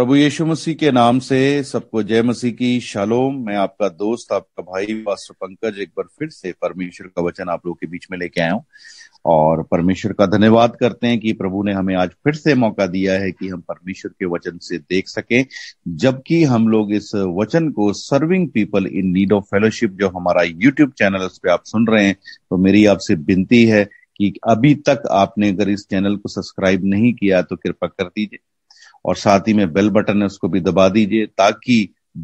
प्रभु यीशु मसीह के नाम से सबको जय मसीह की शालोम मैं आपका दोस्त आपका भाई पास्टर पंकज एक बार फिर से परमेश्वर का वचन आप लोगों के बीच में लेके आया हूँ और परमेश्वर का धन्यवाद करते हैं कि प्रभु ने हमें आज फिर से मौका दिया है कि हम परमेश्वर के वचन से देख सके जबकि हम लोग इस वचन को serving people in need of fellowship जो हमारा यूट्यूब चैनल उस पर आप सुन रहे हैं तो मेरी आपसे विनती है कि अभी तक आपने अगर इस चैनल को सब्सक्राइब नहीं किया तो कृपा कर दीजिए और साथ ही में बेल बटन है उसको भी दबा दीजिए ताकि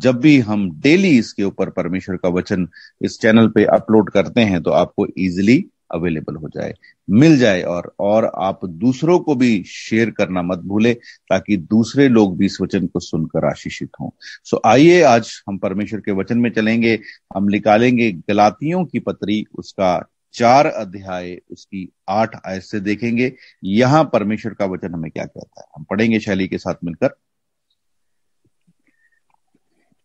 जब भी हम डेली इसके ऊपर परमेश्वर का वचन इस चैनल पे अपलोड करते हैं तो आपको इजिली अवेलेबल हो जाए मिल जाए और और आप दूसरों को भी शेयर करना मत भूले ताकि दूसरे लोग भी इस वचन को सुनकर आशीषित हों सो आइए आज हम परमेश्वर के वचन में चलेंगे हम निकालेंगे गलातियों की पत्री उसका चार अध्याय उसकी आठ आय से देखेंगे यहां परमेश्वर का वचन हमें क्या कहता है हम पढ़ेंगे शैली के साथ मिलकर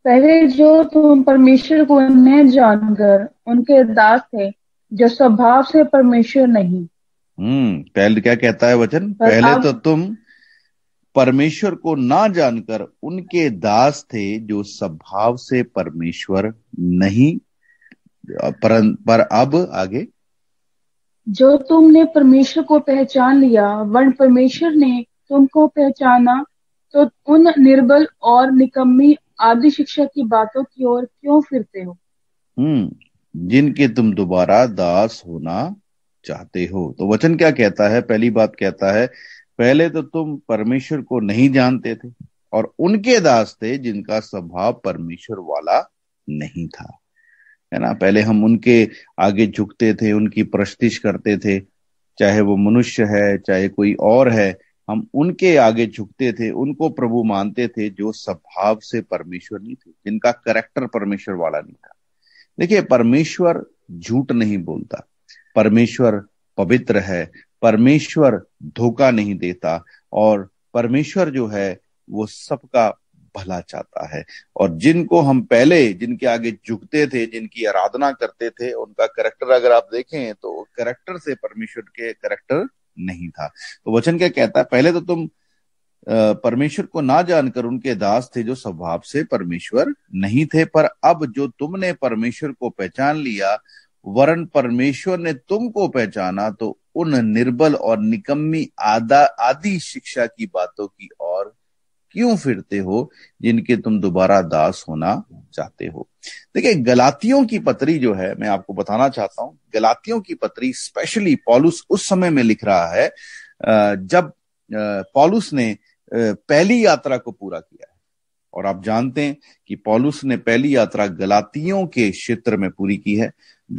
पहले जो तुम परमेश्वर को न जानकर उनके दास थे जो स्वभाव से परमेश्वर नहीं हम्म पहले क्या कहता है वचन पहले तो तुम परमेश्वर को ना जानकर उनके दास थे जो स्वभाव से परमेश्वर नहीं पर, पर अब आगे जो तुमने परमेश्वर को पहचान लिया वर्ण परमेश्वर ने तुमको पहचाना तो उन निर्बल और निकम्मी आदि शिक्षा की बातों की ओर क्यों फिरते हो हम्म जिनके तुम दोबारा दास होना चाहते हो तो वचन क्या कहता है पहली बात कहता है पहले तो तुम परमेश्वर को नहीं जानते थे और उनके दास थे जिनका स्वभाव परमेश्वर वाला नहीं था है ना पहले हम उनके आगे झुकते थे उनकी प्रस्तिश करते थे चाहे वो मनुष्य है चाहे कोई और है हम उनके आगे झुकते थे उनको प्रभु मानते थे जो स्वभाव से नहीं थे जिनका करेक्टर परमेश्वर वाला नहीं था देखिए परमेश्वर झूठ नहीं बोलता परमेश्वर पवित्र है परमेश्वर धोखा नहीं देता और परमेश्वर जो है वो सबका भला चाहता है और जिनको हम पहले जिनके आगे झुकते थे जिनकी आराधना करते थे उनका करेक्टर अगर आप देखें तो करेक्टर से परमेश्वर के करेक्टर नहीं था तो वचन क्या कहता है पहले तो तुम परमेश्वर को ना जानकर उनके दास थे जो स्वभाव से परमेश्वर नहीं थे पर अब जो तुमने परमेश्वर को पहचान लिया वरन परमेश्वर ने तुमको पहचाना तो उन निर्बल और निकम्मी आदा आदि शिक्षा की बातों की ओर क्यों फिरते हो जिनके तुम दोबारा दास होना चाहते हो देखिए गलातियों की पत्री जो है मैं आपको बताना चाहता हूं गलातियों की पत्री स्पेशली पॉलुस उस समय में लिख रहा है जब पॉलुस ने पहली यात्रा को पूरा किया है और आप जानते हैं कि पॉलुस ने पहली यात्रा गलातियों के क्षेत्र में पूरी की है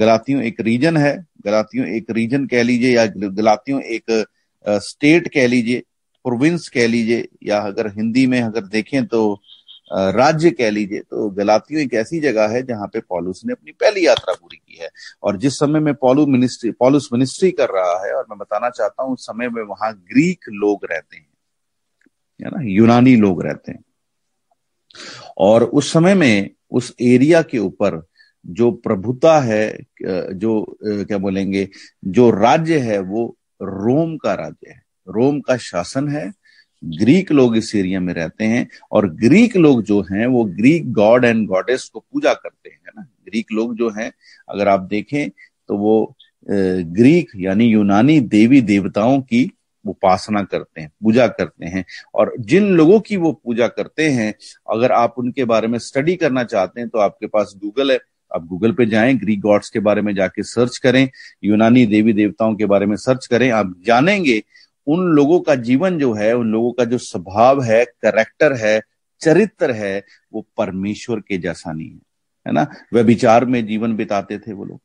गलातियों एक रीजन है गलातियों एक रीजन कह लीजिए या गलातियों एक स्टेट कह लीजिए प्रोविंस कह लीजिए या अगर हिंदी में अगर देखें तो राज्य कह लीजिए तो गलातियों एक ऐसी जगह है जहां पे पॉलुस ने अपनी पहली यात्रा पूरी की है और जिस समय में पॉलू मिनिस्ट्री पॉलुस मिनिस्ट्री कर रहा है और मैं बताना चाहता हूं उस समय में वहां ग्रीक लोग रहते हैं है ना यूनानी लोग रहते हैं और उस समय में उस एरिया के ऊपर जो प्रभुता है जो क्या बोलेंगे जो राज्य है वो रोम का राज्य है रोम का शासन है ग्रीक लोग इस एरिया में रहते हैं और ग्रीक लोग जो हैं वो ग्रीक गॉड एंड गॉडेस को पूजा करते हैं ना ग्रीक लोग जो हैं अगर आप देखें तो वो ग्रीक यानी यूनानी देवी देवताओं की उपासना करते हैं पूजा करते हैं और जिन लोगों की वो पूजा करते हैं अगर आप उनके बारे में स्टडी करना चाहते हैं तो आपके पास गूगल है आप गूगल पे जाएं ग्रीक गॉड्स के बारे में जाके सर्च करें यूनानी देवी देवताओं के बारे में सर्च करें आप जानेंगे उन लोगों का जीवन जो है उन लोगों का जो स्वभाव है करेक्टर है चरित्र है वो परमेश्वर के जैसा नहीं है है ना वह विचार में जीवन बिताते थे वो लोग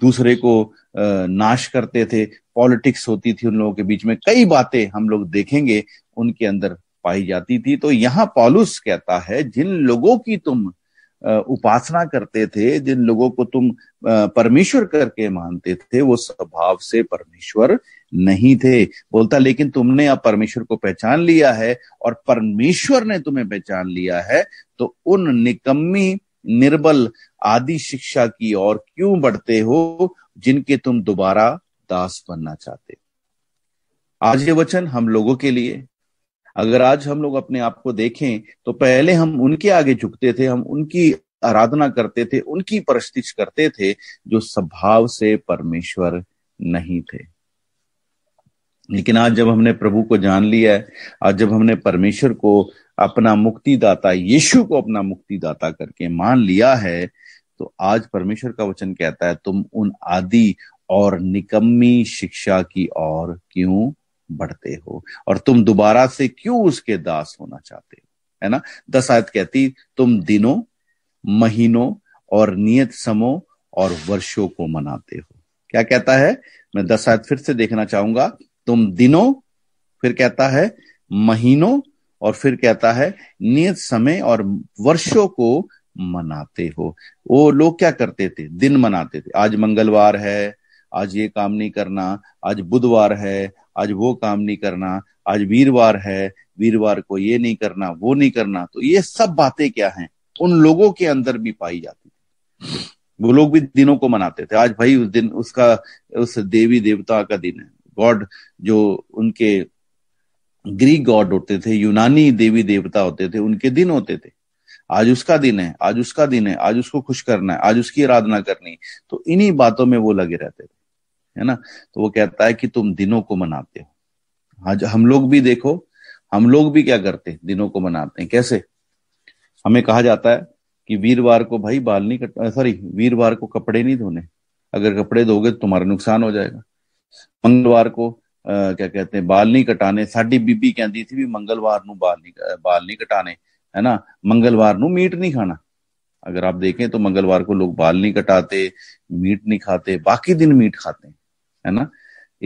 दूसरे को नाश करते थे पॉलिटिक्स होती थी उन लोगों के बीच में कई बातें हम लोग देखेंगे उनके अंदर पाई जाती थी तो यहाँ पॉलुस कहता है जिन लोगों की तुम उपासना करते थे जिन लोगों को तुम परमेश्वर करके मानते थे वो स्वभाव से परमेश्वर नहीं थे बोलता लेकिन तुमने अब परमेश्वर को पहचान लिया है और परमेश्वर ने तुम्हें पहचान लिया है तो उन निकम्मी निर्बल आदि शिक्षा की ओर क्यों बढ़ते हो जिनके तुम दोबारा दास बनना चाहते आज ये वचन हम लोगों के लिए अगर आज हम लोग अपने आप को देखें तो पहले हम उनके आगे झुकते थे हम उनकी आराधना करते थे उनकी परस्तिश करते थे जो स्वभाव से परमेश्वर नहीं थे लेकिन आज जब हमने प्रभु को जान लिया है आज जब हमने परमेश्वर को अपना मुक्तिदाता यीशु को अपना मुक्तिदाता करके मान लिया है तो आज परमेश्वर का वचन कहता है तुम उन आदि और निकम्मी शिक्षा की ओर क्यों बढ़ते हो और तुम दोबारा से क्यों उसके दास होना चाहते हो है ना दस आयत कहती तुम दिनों महीनों और नियत समों और वर्षों को मनाते हो क्या कहता है मैं दस आयत फिर से देखना चाहूंगा तुम दिनों फिर कहता है महीनों और फिर कहता है नियत समय और वर्षों को मनाते हो वो लोग क्या करते थे दिन मनाते थे आज मंगलवार है आज ये काम नहीं करना आज बुधवार है आज वो काम नहीं करना आज वीरवार है वीरवार को ये नहीं करना वो नहीं करना तो ये सब बातें क्या हैं उन लोगों के अंदर भी पाई जाती वो लोग भी दिनों को मनाते थे आज भाई उस दिन उसका उस देवी देवता का दिन है गॉड जो उनके ग्रीक गॉड होते थे यूनानी देवी देवता होते थे उनके दिन होते थे आज उसका दिन है आज उसका दिन है आज उसको खुश करना है आज उसकी आराधना करनी तो इन्हीं बातों में वो लगे रहते थे है ना तो वो कहता है कि तुम दिनों को मनाते हो आज हम लोग भी देखो हम लोग भी क्या करते हैं दिनों को मनाते हैं कैसे हमें कहा जाता है कि वीरवार को भाई बाल नहीं कट सॉरी वीरवार को कपड़े नहीं धोने अगर कपड़े धोगे तो तुम्हारा नुकसान हो जाएगा मंगलवार को आ, क्या कहते हैं बाल नहीं कटाने साड़ी बीबी कहती थी भी मंगलवार ਨੂੰ बाल नहीं बाल नहीं कटाने है ना मंगलवार ਨੂੰ मीट नहीं खाना अगर आप देखें तो मंगलवार को लोग बाल नहीं कटाते मीट नहीं खाते बाकी दिन मीट खाते हैं है ना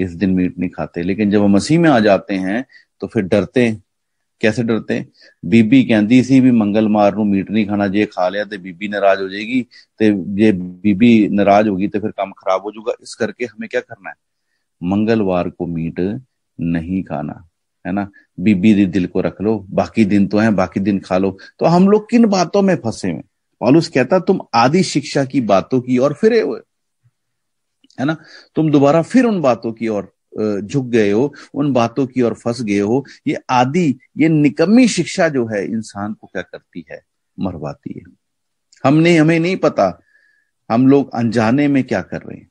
इस दिन मीट नहीं खाते लेकिन जब हम मसीह में आ जाते हैं तो फिर डरते कैसे डरते बीबी कहती सी भी मंगलवार को मीट नहीं खाना जे खा लिया तो बीबी नाराज हो जाएगी ਤੇ ਜੇ ਬੀਬੀ ਨਾਰਾਜ਼ ਹੋਗੀ ਤੇ ਫਿਰ ਕੰਮ ਖਰਾਬ ਹੋ ਜਾਊਗਾ ਇਸ ਕਰਕੇ ਹਮੇ ਕੀ ਕਰਨਾ ਹੈ मंगलवार को मीट नहीं खाना है ना बीबी दी दिल को रख लो बाकी दिन तो है बाकी दिन खा लो तो हम लोग किन बातों में फंसे हुए पॉलुस कहता तुम आदि शिक्षा की बातों की ओर फिरे हुए है ना तुम दोबारा फिर उन बातों की ओर झुक गए हो उन बातों की ओर फंस गए हो ये आदि ये निकम्मी शिक्षा जो है इंसान को क्या करती है मरवाती है हमने हमें नहीं पता हम लोग अनजाने में क्या कर रहे हैं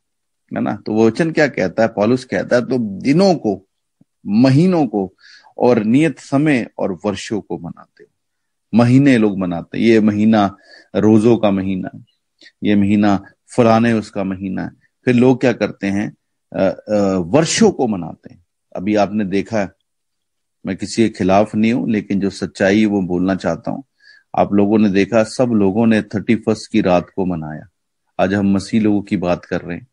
है ना तो वचन क्या कहता है पॉलुस कहता है तो दिनों को महीनों को और नियत समय और वर्षों को मनाते हो महीने लोग मनाते ये महीना रोजों का महीना ये महीना फलाने उसका महीना है फिर लोग क्या करते हैं वर्षों को मनाते हैं अभी आपने देखा मैं किसी के खिलाफ नहीं हूं लेकिन जो सच्चाई वो बोलना चाहता हूं आप लोगों ने देखा सब लोगों ने थर्टी फर्स्ट की रात को मनाया आज हम मसीह लोगों की बात कर रहे हैं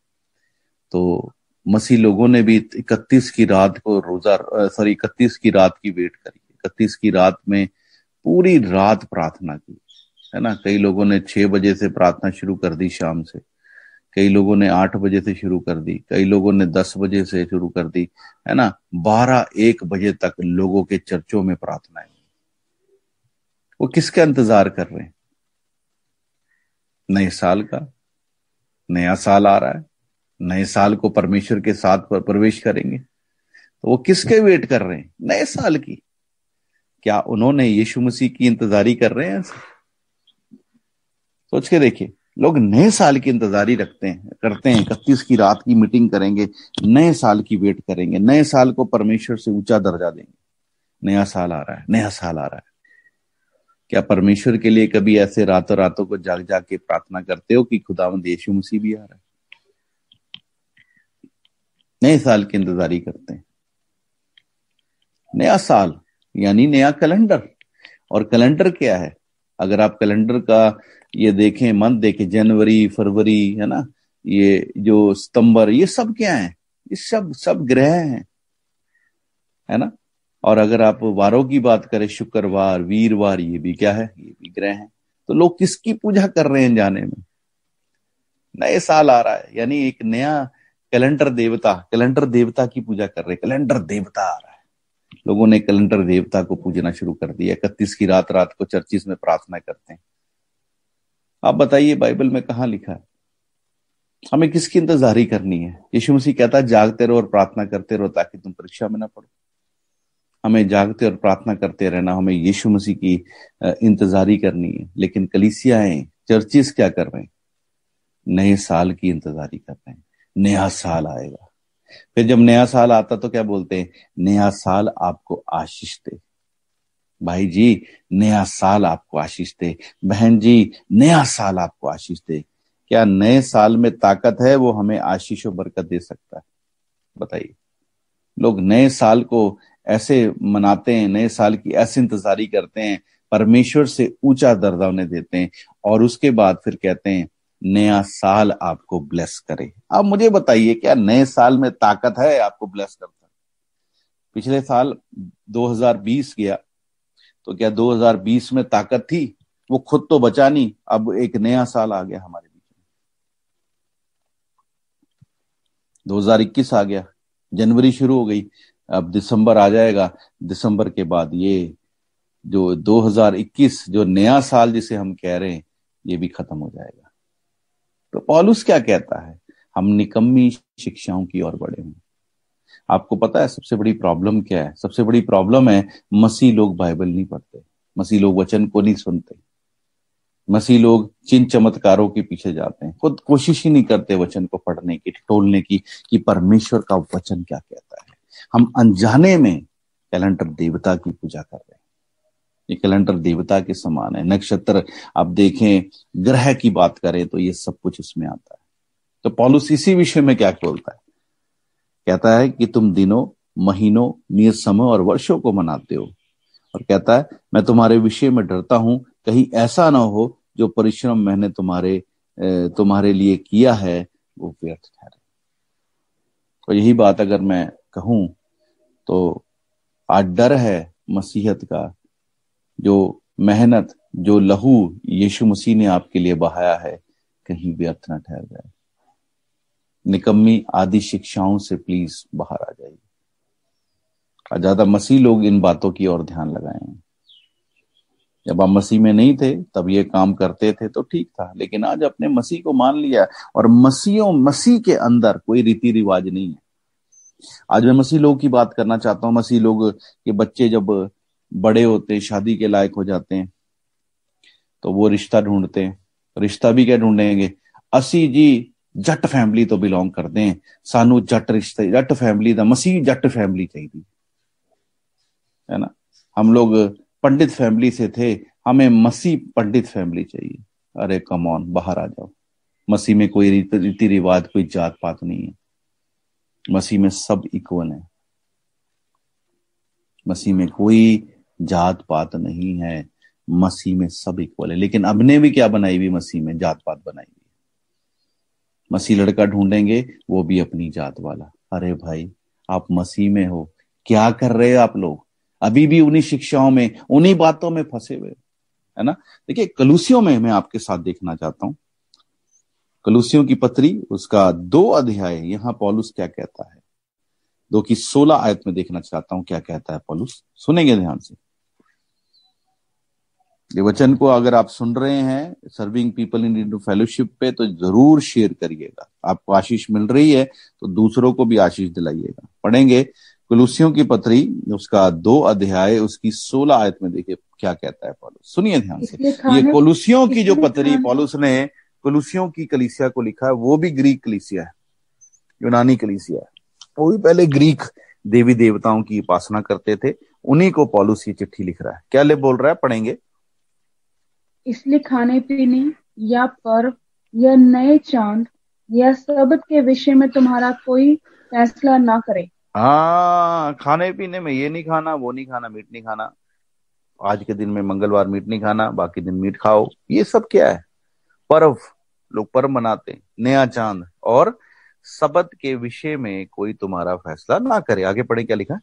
तो मसी लोगों ने भी इकतीस की रात को रोजा सॉरी इकतीस की रात की वेट करी इकतीस की रात में पूरी रात प्रार्थना की है ना कई लोगों ने छह बजे से प्रार्थना शुरू कर दी शाम से कई लोगों ने आठ बजे से शुरू कर दी कई लोगों ने दस बजे से शुरू कर दी है ना बारह एक बजे तक लोगों के चर्चों में प्रार्थनाएं वो किसका इंतजार कर रहे हैं नए साल का नया साल आ रहा है नए साल को परमेश्वर के साथ पर प्रवेश करेंगे तो वो किसके वेट कर रहे हैं नए साल की क्या उन्होंने यीशु मसीह की इंतजारी कर रहे हैं सोच के देखिए लोग नए साल की इंतजारी रखते हैं करते हैं इकतीस की रात की मीटिंग करेंगे नए साल की वेट करेंगे नए साल को परमेश्वर से ऊंचा दर्जा देंगे नया साल आ रहा है नया साल आ रहा है क्या परमेश्वर के लिए कभी ऐसे रातों रातों को जाग जाग के प्रार्थना करते हो कि खुदावंद यीशु मसीह भी आ रहा है नए साल की इंतजारी करते हैं नया साल यानी नया कैलेंडर और कैलेंडर क्या है अगर आप कैलेंडर का ये देखें मंथ देखें जनवरी फरवरी है ना ये जो सितंबर ये सब क्या है ये सब सब ग्रह हैं है ना और अगर आप वारों की बात करें शुक्रवार वीरवार ये भी क्या है ये भी ग्रह हैं तो लोग किसकी पूजा कर रहे हैं जाने में नए साल आ रहा है यानी एक नया कैलेंडर देवता कैलेंडर देवता की पूजा कर रहे कैलेंडर देवता आ रहा है लोगों ने कैलेंडर देवता को पूजना शुरू कर दिया इकतीस की रात रात को चर्चिस में प्रार्थना करते हैं आप बताइए बाइबल में कहा लिखा है हमें किसकी इंतजारी करनी है यीशु मसीह कहता है जागते रहो और प्रार्थना करते रहो ताकि तुम परीक्षा में ना पढ़ो हमें जागते और प्रार्थना करते रहना हमें यीशु मसीह की इंतजारी करनी है लेकिन कलिसियाएं चर्चिस क्या कर रहे हैं नए साल की इंतजारी कर रहे हैं नया साल आएगा फिर जब नया साल आता तो क्या बोलते हैं नया साल आपको आशीष दे भाई जी नया साल आपको आशीष दे बहन जी नया साल आपको आशीष दे क्या नए साल में ताकत है वो हमें आशीष और बरकत दे सकता है बताइए लोग नए साल को ऐसे मनाते हैं नए साल की ऐसी इंतजारी करते हैं परमेश्वर से ऊंचा दर्जा उन्हें देते हैं और उसके बाद फिर कहते हैं नया साल आपको ब्लेस करे आप मुझे बताइए क्या नए साल में ताकत है आपको ब्लेस करता पिछले साल 2020 गया तो क्या 2020 में ताकत थी वो खुद तो बचा नहीं अब एक नया साल आ गया हमारे बीच में 2021 आ गया जनवरी शुरू हो गई अब दिसंबर आ जाएगा दिसंबर के बाद ये जो 2021 जो नया साल जिसे हम कह रहे हैं ये भी खत्म हो जाएगा तो पॉलुस क्या कहता है हम निकम्मी शिक्षाओं की ओर बढ़े हैं आपको पता है सबसे बड़ी प्रॉब्लम क्या है सबसे बड़ी प्रॉब्लम है मसीह लोग बाइबल नहीं पढ़ते मसीह लोग वचन को नहीं सुनते मसीह लोग चिन चमत्कारों के पीछे जाते हैं खुद कोशिश ही नहीं करते वचन को पढ़ने की टोलने की कि परमेश्वर का वचन क्या कहता है हम अनजाने में कैलेंडर देवता की पूजा कर रहे हैं ये कैलेंडर देवता के समान है नक्षत्र आप देखें ग्रह की बात करें तो ये सब कुछ इसमें आता है तो पॉलुस इसी विषय में क्या बोलता है कहता है कि तुम दिनों महीनों समय और वर्षों को मनाते हो और कहता है मैं तुम्हारे विषय में डरता हूं कहीं ऐसा ना हो जो परिश्रम मैंने तुम्हारे तुम्हारे लिए किया है वो व्यर्थ ठहरे तो यही बात अगर मैं कहूं तो आज डर है मसीहत का जो मेहनत जो लहू यीशु मसीह ने आपके लिए बहाया है कहीं व्यर्थ न ठहर जाए निकम्मी आदि शिक्षाओं से प्लीज बाहर आ जाइए और ज्यादा मसीह लोग इन बातों की ओर ध्यान लगाए जब आप मसीह में नहीं थे तब ये काम करते थे तो ठीक था लेकिन आज अपने मसीह को मान लिया और मसीहों मसीह के अंदर कोई रीति रिवाज नहीं है आज मैं मसीह लोग की बात करना चाहता हूँ मसीह लोग के बच्चे जब बड़े होते शादी के लायक हो जाते हैं तो वो रिश्ता ढूंढते हैं रिश्ता भी क्या ढूंढेंगे असी जी जट फैमिली तो बिलोंग करते हैं सानू जट रिश्ते जट फैमिली का मसीह जट फैमिली चाहिए है ना हम लोग पंडित फैमिली से थे हमें मसीह पंडित फैमिली चाहिए अरे कमॉन बाहर आ जाओ मसीह में कोई रीति रिवाज कोई जात पात नहीं है मसीह में सब इक्वल है मसीह में कोई जात पात नहीं है मसीह में सब इक्वल है लेकिन अब ने भी क्या बनाई हुई मसीह में जात पात बनाई हुई मसीह लड़का ढूंढेंगे वो भी अपनी जात वाला अरे भाई आप मसीह में हो क्या कर रहे हो आप लोग अभी भी उन्हीं शिक्षाओं में उन्हीं बातों में फंसे हुए है ना देखिए कलूसियों में मैं आपके साथ देखना चाहता हूं कलूसियों की पत्री उसका दो अध्याय यहाँ पॉलुस क्या कहता है दो की सोलह आयत में देखना चाहता हूं क्या कहता है पॉलुस सुनेंगे ध्यान से ये वचन को अगर आप सुन रहे हैं serving people in Indian fellowship पे तो जरूर शेयर करिएगा आपको आशीष मिल रही है तो दूसरों को भी आशीष दिलाइएगा पढ़ेंगे कुलूसियों की पत्री उसका दो अध्याय उसकी सोलह आयत में देखिए क्या कहता है पॉलुस सुनिए ध्यान से ये कोलुसियों की जो पत्री पॉलुस ने कोलुसियों की कलिसिया को लिखा है वो भी ग्रीक कलिसिया है यूनानी कलिसिया है वो भी पहले ग्रीक देवी देवताओं की उपासना करते थे उन्हीं को पॉलुस ये चिट्ठी लिख रहा है क्या ले बोल रहा है पढ़ेंगे इसलिए खाने पीने या पर्व या नए चांद या शब्द के विषय में तुम्हारा कोई फैसला ना करे हाँ खाने पीने में ये नहीं खाना वो नहीं खाना मीट नहीं खाना आज के दिन में मंगलवार मीट नहीं खाना बाकी दिन मीट खाओ ये सब क्या है पर्व लोग पर्व मनाते नया चांद और शब्द के विषय में कोई तुम्हारा फैसला ना करे आगे पढ़े क्या लिखा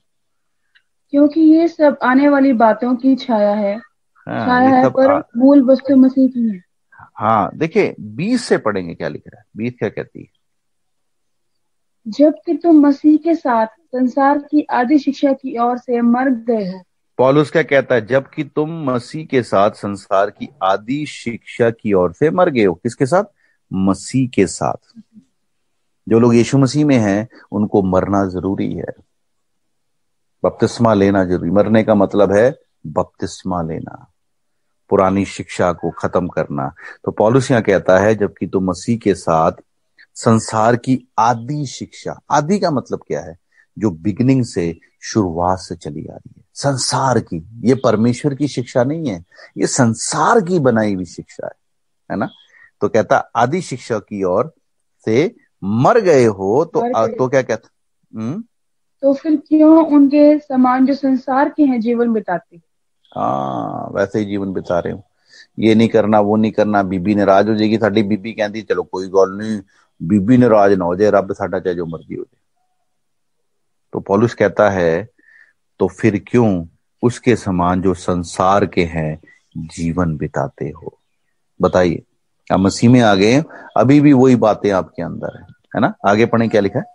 क्योंकि ये सब आने वाली बातों की छाया है हाँ, मूल वस्तु मसीह की है हाँ देखिए बीस से पढ़ेंगे क्या लिख रहा है बीस क्या कहती है जबकि तुम मसीह के साथ संसार की आदि शिक्षा की ओर से मर गए हो पॉलुस क्या कहता है जबकि तुम मसीह के साथ संसार की आदि शिक्षा की ओर से मर गए हो किसके साथ मसीह के साथ जो लोग यीशु मसीह में हैं उनको मरना जरूरी है बपतिस्मा लेना जरूरी मरने का मतलब है बपतिस्मा लेना पुरानी शिक्षा को खत्म करना तो पॉलिसिया कहता है जबकि तुम मसीह के साथ संसार की आदि शिक्षा आदि का मतलब क्या है जो बिगनिंग से शुरुआत से चली आ रही है संसार की ये परमेश्वर की शिक्षा नहीं है ये संसार की बनाई हुई शिक्षा है है ना तो कहता आदि शिक्षा की ओर से मर गए हो तो आ, तो क्या कहता हुँ? हम्म? तो फिर क्यों उनके समान जो संसार के हैं जीवन बिताते हाँ वैसे ही जीवन बिता रहे हो ये नहीं करना वो नहीं करना बीबी नाराज हो जाएगी साड़ी बीबी कहती चलो कोई गल नहीं बीबी नाराज ना हो जाए रब साडा चाहे जो मर्जी हो जाए तो पॉलुस कहता है तो फिर क्यों उसके समान जो संसार के हैं जीवन बिताते हो बताइए आप मसीह में आ गए अभी भी वही बातें आपके अंदर है है ना आगे पढ़े क्या लिखा है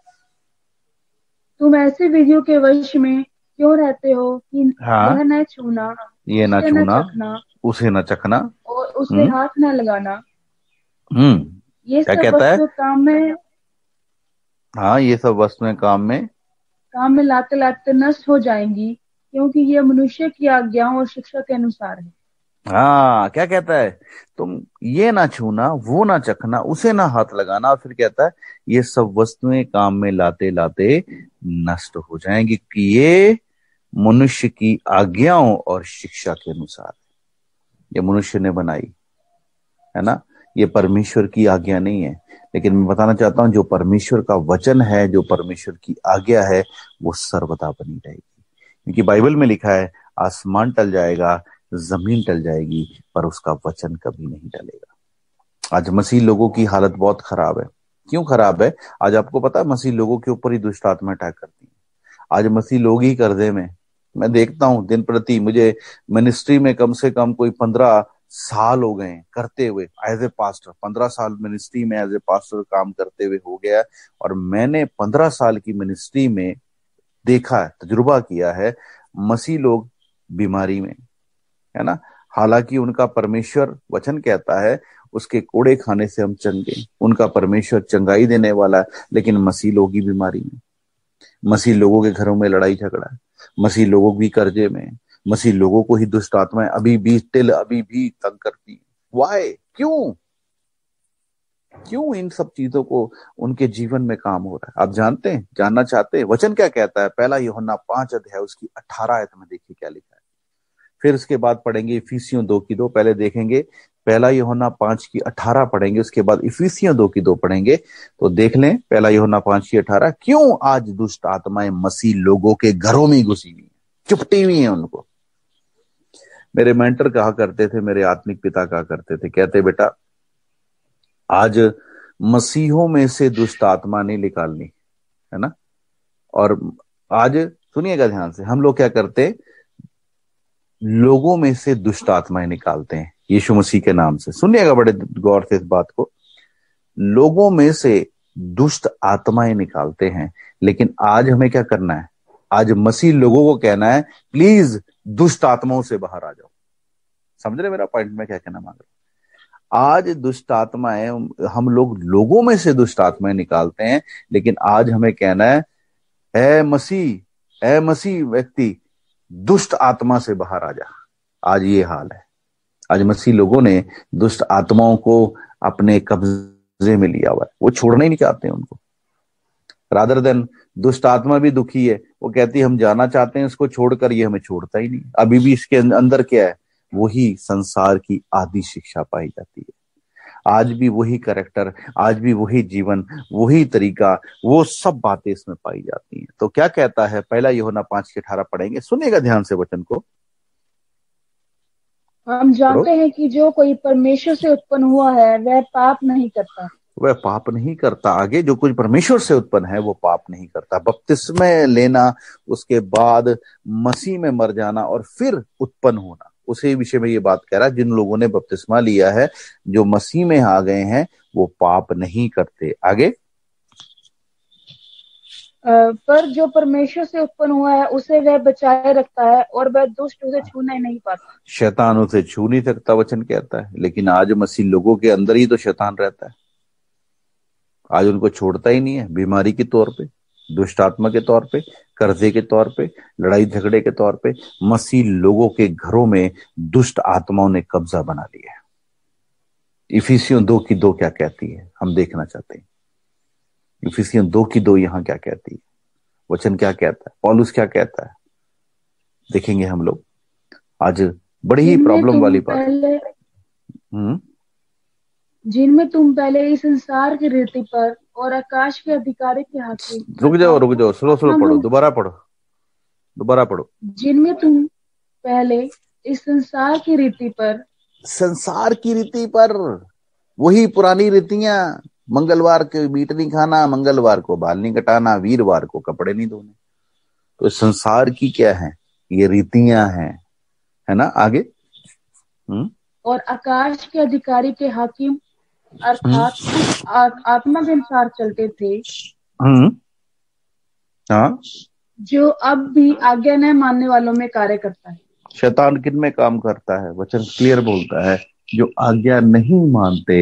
तुम ऐसे विधियों के वश में क्यों रहते हो कि हाँ? न छूना ये ना छूना उसे ना चखना और उसे हम्म। हाथ ना लगाना हम्म ये क्या कहता है काम में हाँ ये सब वस्तुएं काम में काम में लाते लाते नष्ट हो जाएंगी क्योंकि ये मनुष्य की आज्ञाओं और शिक्षा के अनुसार है हाँ क्या कहता है तुम ये ना छूना वो ना चखना उसे ना हाथ लगाना और फिर कहता है ये सब वस्तुएं काम में लाते लाते नष्ट हो जाएंगी कि ये मनुष्य की आज्ञाओं और शिक्षा के अनुसार ये मनुष्य ने बनाई है ना ये परमेश्वर की आज्ञा नहीं है लेकिन मैं बताना चाहता हूं जो परमेश्वर का वचन है जो परमेश्वर की आज्ञा है वो सर्वदा बनी रहेगी क्योंकि बाइबल में लिखा है आसमान टल जाएगा जमीन टल जाएगी पर उसका वचन कभी नहीं टलेगा आज मसीह लोगों की हालत बहुत खराब है क्यों खराब है आज आपको पता है मसीह लोगों के ऊपर ही दुष्ट आत्मा अटैक करती है आज मसीह लोग ही कर्जे में मैं देखता हूँ दिन प्रति मुझे मिनिस्ट्री में कम से कम कोई पंद्रह साल हो गए करते हुए एज ए पास्टर पंद्रह साल मिनिस्ट्री में एज ए पास्टर काम करते हुए हो गया और मैंने पंद्रह साल की मिनिस्ट्री में देखा तजुर्बा किया है मसीह लोग बीमारी में है ना हालांकि उनका परमेश्वर वचन कहता है उसके कोड़े खाने से हम चंगे उनका परमेश्वर चंगाई देने वाला है लेकिन मसीह लोग ही बीमारी में मसीह लोगों के घरों में लड़ाई झगड़ा है मसीह लोगों की कर्जे में मसीह लोगों को ही दुष्ट आत्माएं अभी भी टिल अभी भी तंग करती वाय क्यों क्यों इन सब चीजों को उनके जीवन में काम हो रहा है आप जानते हैं जानना चाहते हैं वचन क्या कहता है पहला योहन्ना पांच अध्याय उसकी अठारह आयत में देखिए क्या लिखा है फिर उसके बाद पढ़ेंगे फीसियों दो की दो पहले देखेंगे पहला योना पांच की अठारह पढ़ेंगे उसके बाद इफिसियां दो की दो पढ़ेंगे तो देख लें पहला योना पांच की अठारह क्यों आज दुष्ट आत्माएं मसीह लोगों के घरों में घुसी हुई चुपटी हुई है उनको मेरे मेंटर कहा करते थे मेरे आत्मिक पिता कहा करते थे कहते बेटा आज मसीहों में से दुष्ट आत्मा नहीं निकालनी है ना और आज सुनिएगा ध्यान से हम लोग क्या करते लोगों में से दुष्ट आत्माएं निकालते हैं यीशु मसीह के नाम से सुनिएगा बड़े गौर से इस बात को लोगों में से दुष्ट आत्माएं निकालते हैं लेकिन आज हमें क्या करना है आज मसीह लोगों को कहना है प्लीज दुष्ट आत्माओं से बाहर आ जाओ समझ रहे मेरा पॉइंट में क्या कहना मांग रहा आज दुष्ट आत्माएं हम लोग लोगों में से दुष्ट आत्माएं निकालते हैं लेकिन आज हमें कहना है ए मसीह ए मसीह व्यक्ति दुष्ट आत्मा से बाहर आ जा आज ये हाल है आज मसीह लोगों ने दुष्ट आत्माओं को अपने कब्जे में लिया हुआ है वो छोड़ना ही नहीं चाहते उनको रादर देन दुष्ट आत्मा भी दुखी है वो कहती है हम जाना चाहते हैं इसको छोड़कर ये हमें छोड़ता ही नहीं अभी भी इसके अं-, अंदर क्या है वही संसार की आदि शिक्षा पाई जाती है आज भी वही करेक्टर आज भी वही जीवन वही तरीका वो सब बातें इसमें पाई जाती हैं तो क्या कहता है पहला योना पांच के अठारह पढ़ेंगे सुनेगा ध्यान से वचन को हम जानते हैं कि जो कोई परमेश्वर से उत्पन्न हुआ है वह पाप नहीं करता वह पाप नहीं करता आगे जो कुछ परमेश्वर से उत्पन्न है वो पाप नहीं करता बपतिस्मे लेना उसके बाद मसीह में मर जाना और फिर उत्पन्न होना उसी विषय में ये बात कह रहा है जिन लोगों ने बपतिस्मा लिया है जो मसीह में आ गए हैं वो पाप नहीं करते आगे पर जो परमेश्वर से उत्पन्न हुआ है उसे वह बचाए रखता है और वह दुष्ट उसे छूने नहीं पाता शैतान उसे छू नहीं सकता वचन कहता है लेकिन आज मसीह लोगों के अंदर ही तो शैतान रहता है आज उनको छोड़ता ही नहीं है बीमारी के तौर पे दुष्ट आत्मा के तौर पे कर्जे के तौर पे लड़ाई झगड़े के तौर पे मसीह लोगों के घरों में दुष्ट आत्माओं ने कब्जा बना लिया है इफिसियों दो की दो क्या कहती है हम देखना चाहते हैं इफिसियन दो की दो यहां क्या कहती है वचन क्या कहता है पॉलुस क्या कहता है देखेंगे हम लोग आज बड़ी ही प्रॉब्लम वाली बात हम्म? जिनमें तुम पहले इस संसार की रीति पर और आकाश के अधिकारी के हाथ रुक जाओ रुक जाओ स्लो स्लो पढ़ो दोबारा पढ़ो दोबारा पढ़ो जिनमें तुम पहले इस संसार की रीति पर संसार की रीति पर वही पुरानी रीतियां मंगलवार को बीट नहीं खाना मंगलवार को बाल नहीं कटाना वीरवार को कपड़े नहीं धोने तो संसार की क्या है ये रीतियां हैं है ना आगे हुँ? हम्म? और आकाश के अधिकारी के हाकिम अर्थात हम्म। आत्मा के अनुसार चलते थे हम्म। हाँ जो अब भी आज्ञा न मानने वालों में कार्य करता है शैतान किन में काम करता है वचन क्लियर बोलता है जो आज्ञा नहीं मानते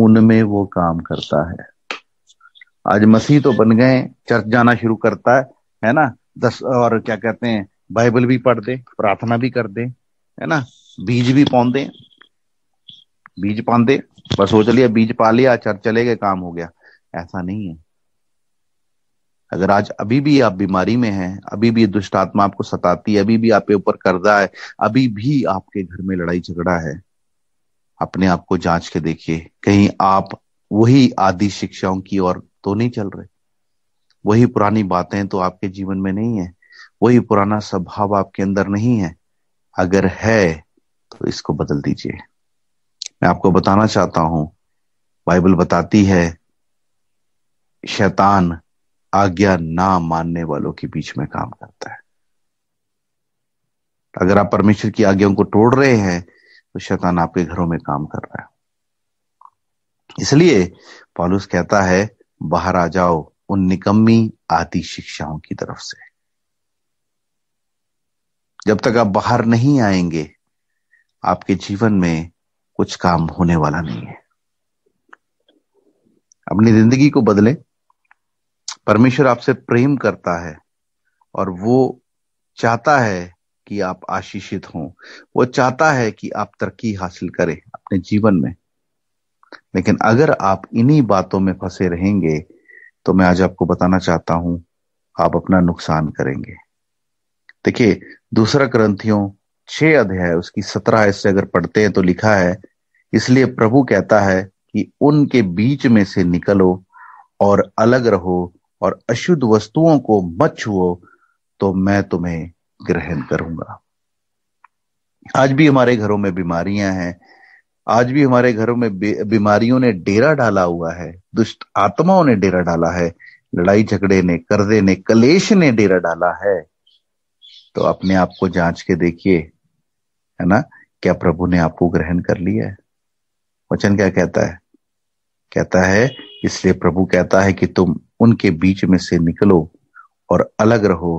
उनमें वो काम करता है आज मसीह तो बन गए चर्च जाना शुरू करता है है ना दस और क्या कहते हैं बाइबल भी पढ़ दे प्रार्थना भी कर दे है ना बीज भी पौधे बीज पाते बस सोच लिया बीज पा लिया चर्च चले गए काम हो गया ऐसा नहीं है अगर आज अभी भी आप बीमारी में हैं अभी भी दुष्ट आत्मा आपको सताती है अभी भी आपके ऊपर कर्जा है अभी भी आपके घर में लड़ाई झगड़ा है अपने आप को जांच के देखिए कहीं आप वही आदि शिक्षाओं की ओर तो नहीं चल रहे वही पुरानी बातें तो आपके जीवन में नहीं है वही पुराना स्वभाव आपके अंदर नहीं है अगर है तो इसको बदल दीजिए मैं आपको बताना चाहता हूं बाइबल बताती है शैतान आज्ञा ना मानने वालों के बीच में काम करता है अगर आप परमेश्वर की आज्ञाओं को तोड़ रहे हैं तो शैतान आपके घरों में काम कर रहा है इसलिए पॉलुस कहता है बाहर आ जाओ उन निकम्मी आदि शिक्षाओं की तरफ से जब तक आप बाहर नहीं आएंगे आपके जीवन में कुछ काम होने वाला नहीं है अपनी जिंदगी को बदलें परमेश्वर आपसे प्रेम करता है और वो चाहता है कि आप आशीषित हों वो चाहता है कि आप तरक्की हासिल करें अपने जीवन में लेकिन अगर आप इन्हीं बातों में फंसे रहेंगे तो मैं आज आपको बताना चाहता हूं आप अपना नुकसान करेंगे देखिए दूसरा ग्रंथियों छह अध्याय उसकी सत्रह से अगर पढ़ते हैं तो लिखा है इसलिए प्रभु कहता है कि उनके बीच में से निकलो और अलग रहो और अशुद्ध वस्तुओं को मत छुओ तो मैं तुम्हें ग्रहण करूंगा आज भी हमारे घरों में बीमारियां हैं आज भी हमारे घरों में बीमारियों ने डेरा डाला हुआ है दुष्ट आत्माओं ने डेरा डाला है लड़ाई झगड़े ने कर्जे ने कलेश ने डेरा डाला है तो अपने आप को जांच के देखिए है ना क्या प्रभु ने आपको ग्रहण कर लिया है वचन क्या कहता है कहता है इसलिए प्रभु कहता है कि तुम उनके बीच में से निकलो और अलग रहो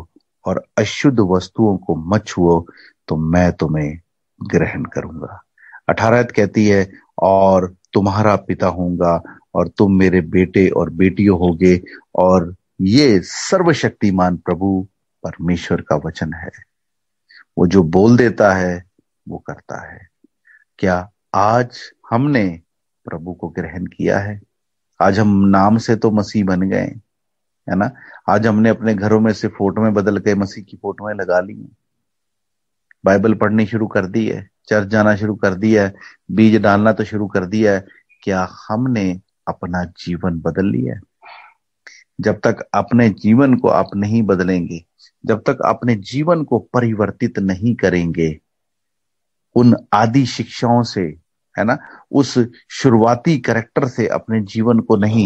और अशुद्ध वस्तुओं को मत छुओ तो मैं तुम्हें ग्रहण करूंगा अठारह कहती है और तुम्हारा पिता होऊंगा और तुम मेरे बेटे और बेटियों होगे और ये सर्वशक्तिमान प्रभु परमेश्वर का वचन है वो जो बोल देता है वो करता है क्या आज हमने प्रभु को ग्रहण किया है आज हम नाम से तो मसीह बन गए है ना आज हमने अपने घरों में से फोटो में बदल के मसीह की फोटोएं लगा ली हैं बाइबल पढ़नी शुरू कर दी है चर्च जाना शुरू कर दिया है बीज डालना तो शुरू कर दिया है क्या हमने अपना जीवन बदल लिया है जब तक अपने जीवन को आप नहीं बदलेंगे जब तक अपने जीवन को परिवर्तित नहीं करेंगे उन आदि शिक्षाओं से है ना उस शुरुआती करेक्टर से अपने जीवन को नहीं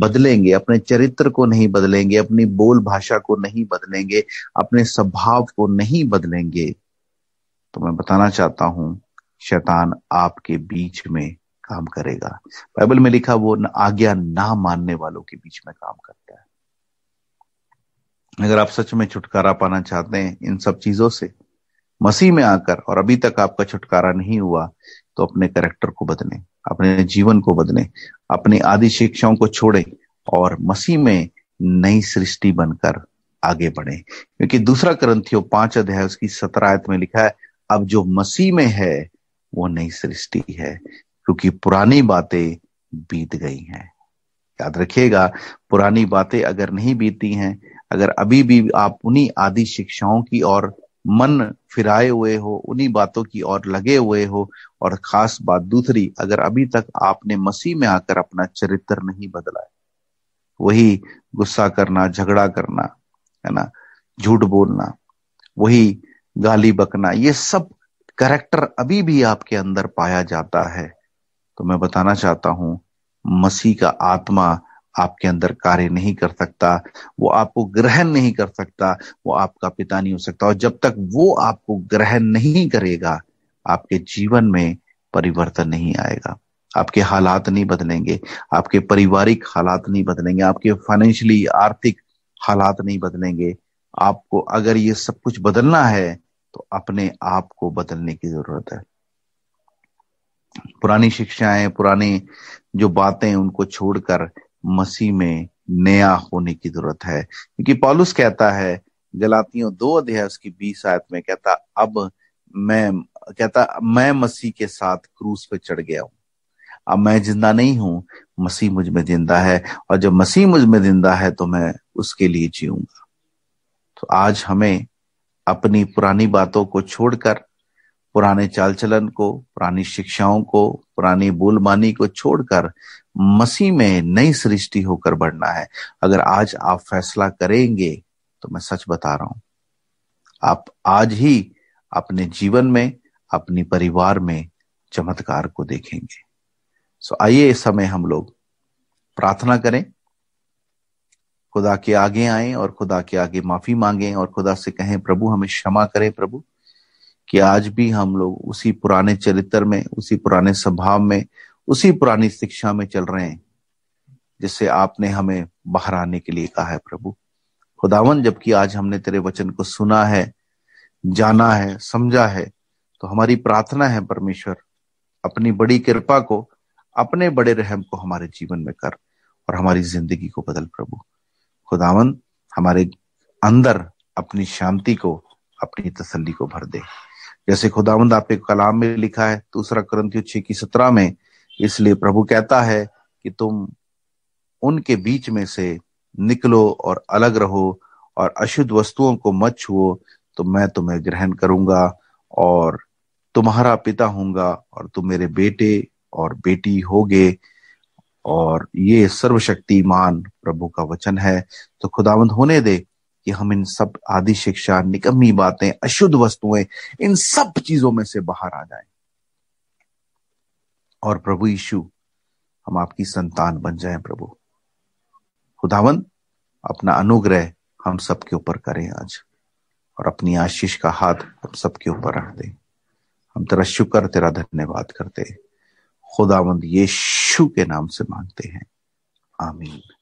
बदलेंगे अपने चरित्र को नहीं बदलेंगे अपनी बोल भाषा को नहीं बदलेंगे अपने स्वभाव को नहीं बदलेंगे तो मैं बताना चाहता हूं शैतान आपके बीच में काम करेगा बाइबल में लिखा वो आज्ञा ना मानने वालों के बीच में काम करता है अगर आप सच में छुटकारा पाना चाहते हैं इन सब चीजों से मसीह में आकर और अभी तक आपका छुटकारा नहीं हुआ तो अपने करेक्टर को बदले अपने जीवन को बदले अपनी आदि शिक्षाओं को छोड़े और मसीह में नई सृष्टि बनकर आगे बढ़े क्योंकि दूसरा ग्रंथियों पांच अध्याय उसकी सतरायत में लिखा है अब जो मसीह में है वो नई सृष्टि है क्योंकि पुरानी बातें बीत गई हैं याद रखिएगा पुरानी बातें अगर नहीं बीती हैं अगर अभी भी आप उन्हीं आदि शिक्षाओं की और मन फिराए हुए हो उन्हीं बातों की ओर लगे हुए हो और खास बात दूसरी अगर अभी तक आपने मसीह में आकर अपना चरित्र नहीं बदला है वही गुस्सा करना झगड़ा करना है ना झूठ बोलना वही गाली बकना ये सब करैक्टर अभी भी आपके अंदर पाया जाता है तो मैं बताना चाहता हूं मसीह का आत्मा आपके अंदर कार्य नहीं कर सकता वो आपको ग्रहण नहीं कर सकता वो आपका पिता नहीं हो सकता और जब तक वो आपको ग्रहण नहीं करेगा आपके जीवन में परिवर्तन नहीं आएगा आपके हालात नहीं बदलेंगे आपके पारिवारिक हालात नहीं बदलेंगे आपके फाइनेंशियली आर्थिक हालात नहीं बदलेंगे आपको अगर ये सब कुछ बदलना है तो अपने आप को बदलने की जरूरत है पुरानी शिक्षाएं पुरानी जो बातें उनको छोड़कर मसीह में नया होने की जरूरत है क्योंकि पॉलुस कहता है गलातियों दो अध्याय उसकी बीस आयत में कहता अब मैं कहता मैं मसीह के साथ क्रूस पे चढ़ गया हूं अब मैं जिंदा नहीं हूं मसीह मुझ में जिंदा है और जब मसीह मुझ में जिंदा है तो मैं उसके लिए जीऊंगा तो आज हमें अपनी पुरानी बातों को छोड़कर पुराने चाल चलन को पुरानी शिक्षाओं को पुरानी बोलबानी को छोड़कर मसीह में नई सृष्टि होकर बढ़ना है अगर आज आप फैसला करेंगे तो मैं सच बता रहा हूं आप आज ही अपने जीवन में अपनी परिवार में चमत्कार को देखेंगे सो आइए इस समय हम लोग प्रार्थना करें खुदा के आगे आए और खुदा के आगे माफी मांगे और खुदा से कहें प्रभु हमें क्षमा करें प्रभु कि आज भी हम लोग उसी पुराने चरित्र में उसी पुराने स्वभाव में उसी पुरानी शिक्षा में चल रहे हैं जिससे आपने हमें बाहर आने के लिए कहा है प्रभु खुदावन जबकि आज हमने तेरे वचन को सुना है जाना है समझा है तो हमारी प्रार्थना है परमेश्वर अपनी बड़ी कृपा को अपने बड़े रहम को हमारे जीवन में कर और हमारी जिंदगी को बदल प्रभु खुदावन हमारे अंदर अपनी शांति को अपनी तसल्ली को भर दे जैसे खुदावंद आपके कलाम में लिखा है दूसरा क्रंथियो छह की सत्रह में इसलिए प्रभु कहता है कि तुम उनके बीच में से निकलो और अलग रहो और अशुद्ध वस्तुओं को मत छुओ तो मैं तुम्हें ग्रहण करूंगा और तुम्हारा पिता होऊंगा और तुम मेरे बेटे और बेटी होगे और ये सर्वशक्तिमान प्रभु का वचन है तो खुदावंद होने दे कि हम इन सब आदि शिक्षा निकम्मी बातें अशुद्ध वस्तुएं इन सब चीजों में से बाहर आ जाएं और प्रभु यीशु हम आपकी संतान बन जाएं प्रभु खुदावन अपना अनुग्रह हम सबके ऊपर करें आज और अपनी आशीष का हाथ हम सबके ऊपर रख दें हम तेरा शुक्र तेरा धन्यवाद करते खुदावंद यीशु के नाम से मांगते हैं आमीन